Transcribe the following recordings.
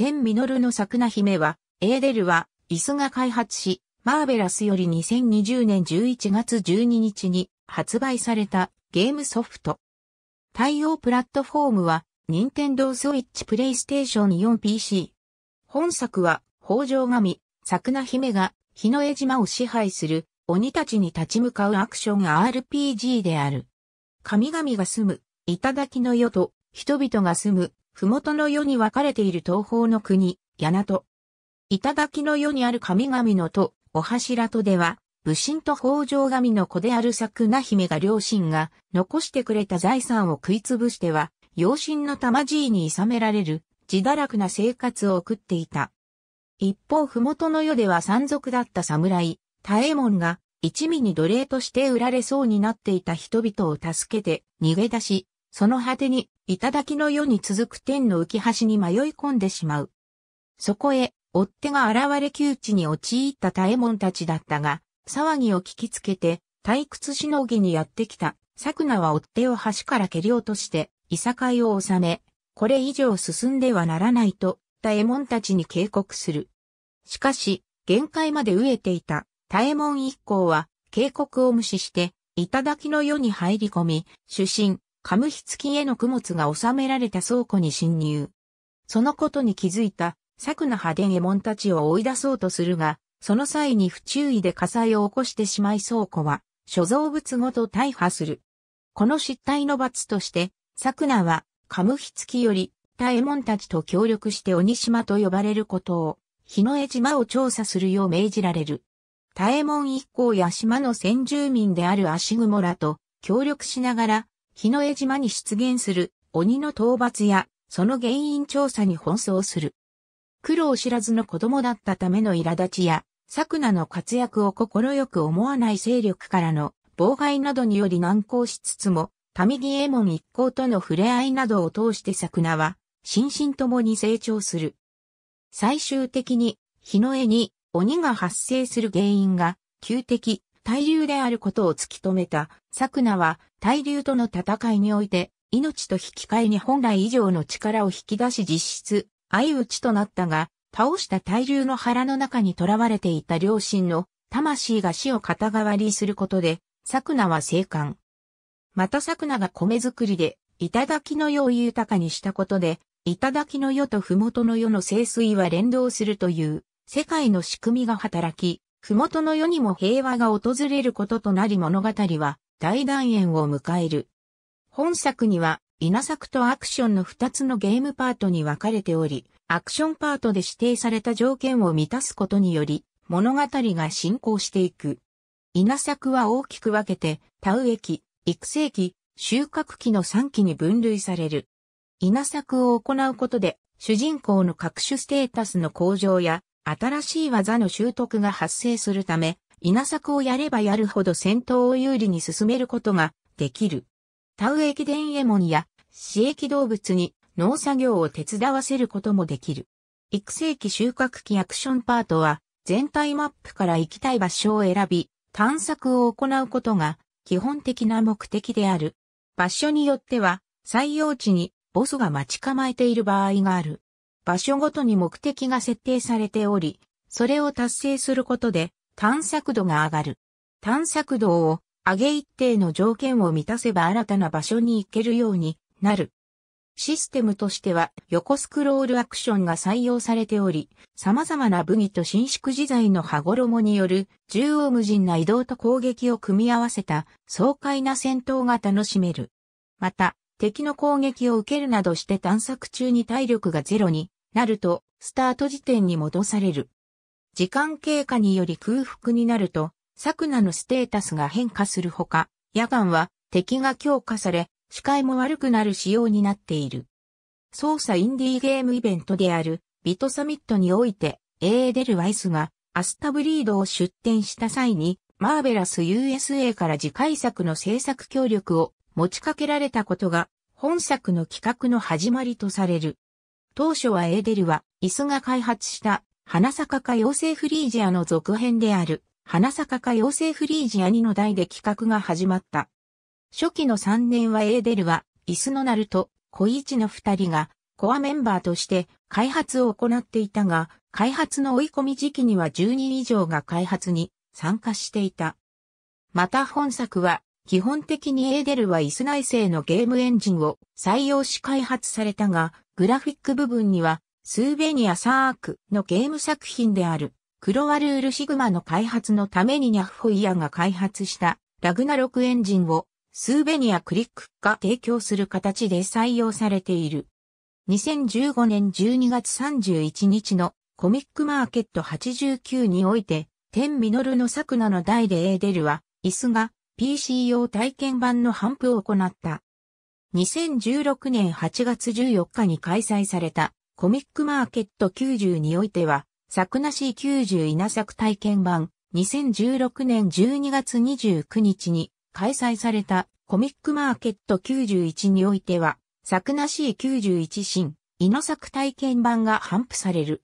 天ミノルの桜姫は、エーデルは、イスが開発し、マーベラスより2020年11月12日に発売されたゲームソフト。対応プラットフォームは、任天堂スイッチプレイステーション t 4PC。本作は、北条神、桜姫が、日の江島を支配する鬼たちに立ち向かうアクション RPG である。神々が住む、頂の世と人々が住む麓の世に分かれている東方の国、柳と、頂の世にある神々の戸。お柱とでは、武神と北条神の子である桜姫が両親が残してくれた財産を食いつぶしては、養親の玉爺に諌められる、自堕落な生活を送っていた。一方、麓の世では山賊だった侍、田右衛門が、一味に奴隷として売られそうになっていた人々を助けて逃げ出し、その果てに頂の世に続く天の浮き橋に迷い込んでしまう。そこへ、追っ手が現れ窮地に陥った大門たちだったが、騒ぎを聞きつけて、退屈しのぎにやってきた、久名は追っ手を橋から蹴り落として、いさかいを収め、これ以上進んではならないと、大門たちに警告する。しかし、限界まで飢えていた、大門一行は、警告を無視して、頂の世に入り込み、主審、カムヒツキへの供物が収められた倉庫に侵入。そのことに気づいた、サクナ派伝右衛門たちを追い出そうとするが、その際に不注意で火災を起こしてしまい倉庫は、所蔵物ごと大破する。この失態の罰として、サクナは、カムヒツキより、タエ衛門たちと協力して鬼島と呼ばれることを、日の江島を調査するよう命じられる。タエ衛門一行や島の先住民である足雲らと協力しながら日の江島に出現する鬼の討伐やその原因調査に奔走する。苦労知らずの子供だったための苛立ちや、クナの活躍を快く思わない勢力からの妨害などにより難航しつつも、民木衛門一行との触れ合いなどを通してクナは、心身ともに成長する。最終的に、日の絵に鬼が発生する原因が、旧敵、対流であることを突き止めた、サクナは対流との戦いにおいて、命と引き換えに本来以上の力を引き出し実質、相打ちとなったが、倒した対流の腹の中に囚われていた両親の魂が死を肩代わりすることで、サクナは生還。またサクナが米作りで、頂の世を豊かにしたことで、頂の世と麓の世の清水は連動するという、世界の仕組みが働き、麓の世にも平和が訪れることとなり物語は大団円を迎える。本作には稲作とアクションの2つのゲームパートに分かれており、アクションパートで指定された条件を満たすことにより、物語が進行していく。稲作は大きく分けて、田植え期、育成期、収穫期の3期に分類される。稲作を行うことで、主人公の各種ステータスの向上や、新しい技の習得が発生するため、稲作をやればやるほど戦闘を有利に進めることができる。田植え駅伝エモンや市駅動物に農作業を手伝わせることもできる。育成期収穫期アクションパートは全体マップから行きたい場所を選び探索を行うことが基本的な目的である。場所によっては採用地にボスが待ち構えている場合がある。場所ごとに目的が設定されており、それを達成することで探索度が上がる。探索度を上げ一定の条件を満たせば新たな場所に行けるようになる。システムとしては横スクロールアクションが採用されており、様々な武器と伸縮自在の羽衣による縦横無尽な移動と攻撃を組み合わせた爽快な戦闘が楽しめる。また、敵の攻撃を受けるなどして探索中に体力がゼロになると、スタート時点に戻される。時間経過により空腹になると、サクナのステータスが変化するほか、夜間は敵が強化され、視界も悪くなる仕様になっている。操作インディーゲームイベントであるビトサミットにおいて、エーデル・ワイスがアスタブリードを出展した際に、マーベラス USA から次回作の制作協力を持ちかけられたことが、本作の企画の始まりとされる。当初はエーデルは、椅子が開発した、花坂か妖精フリージアの続編である、花坂か妖精フリージア2の代で企画が始まった。初期の3年はエーデルは、椅子のナルと、小一の2人が、コアメンバーとして開発を行っていたが、開発の追い込み時期には10人以上が開発に参加していた。また本作は、基本的にエーデルはイス内製のゲームエンジンを採用し開発されたが、グラフィック部分には、スーベニア・サークのゲーム作品である、クロワルール・シグマの開発のためにニャッホイヤが開発したラグナロクエンジンをスーベニアクリックが提供する形で採用されている。2015年12月31日のコミックマーケット89において、天ミノルの作ナの代でエーデルは、椅子が PC 用体験版の頒布を行った。2016年8月14日に開催されたコミックマーケット90においては、作なし90稲作体験版2016年12月29日に開催されたコミックマーケット91においては、作なし91新稲作体験版が反布される。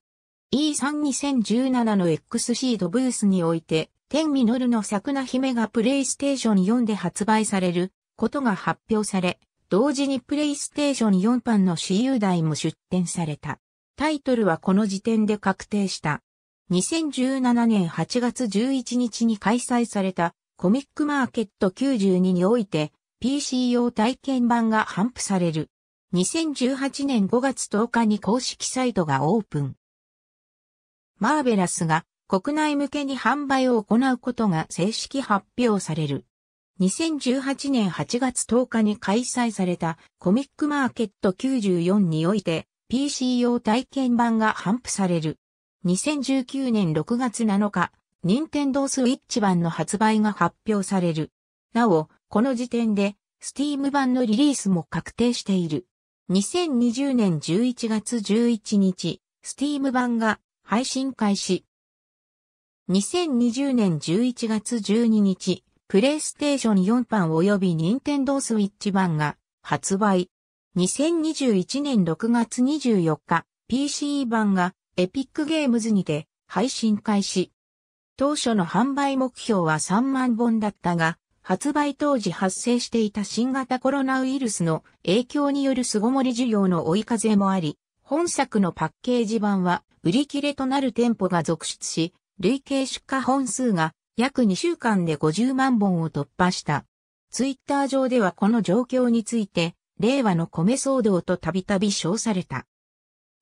E32017 の X シードブースにおいて、天ミノルの作な姫がプレイステーション4で発売されることが発表され、同時にプレイステーション4版の私有台も出展された。タイトルはこの時点で確定した。2017年8月11日に開催されたコミックマーケット92において PC 用体験版が頒布される。2018年5月10日に公式サイトがオープン。マーベラスが国内向けに販売を行うことが正式発表される。2018年8月10日に開催されたコミックマーケット94において PC 用体験版が頒布される。2019年6月7日、任天堂スイッチ版の発売が発表される。なお、この時点で Steam 版のリリースも確定している。2020年11月11日、Steam 版が配信開始。2020年11月12日、プレイステーション4版及び任天堂ス Switch 版が発売。2021年6月24日、PC 版がエピックゲームズにて配信開始。当初の販売目標は3万本だったが、発売当時発生していた新型コロナウイルスの影響による巣ごもり需要の追い風もあり、本作のパッケージ版は売り切れとなる店舗が続出し、累計出荷本数が約2週間で50万本を突破した。ツイッター上ではこの状況について、令和の米騒動とたびたび称された。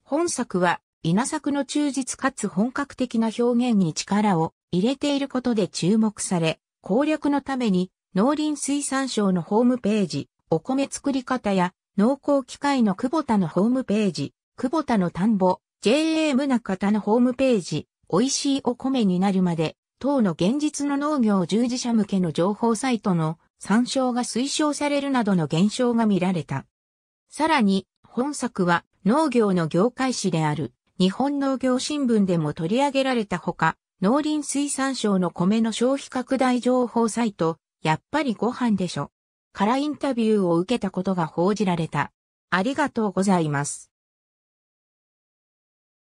本作は、稲作の忠実かつ本格的な表現に力を入れていることで注目され、攻略のために農林水産省のホームページ、お米作り方や農耕機械の久保田のホームページ、久保田の田んぼ、JA 宗方のホームページ、美味しいお米になるまで等の現実の農業従事者向けの情報サイトの参照が推奨されるなどの現象が見られた。さらに、本作は農業の業界誌である日本農業新聞でも取り上げられたほか、農林水産省の米の消費拡大情報サイト、やっぱりご飯でしょ。からインタビューを受けたことが報じられた。ありがとうございます。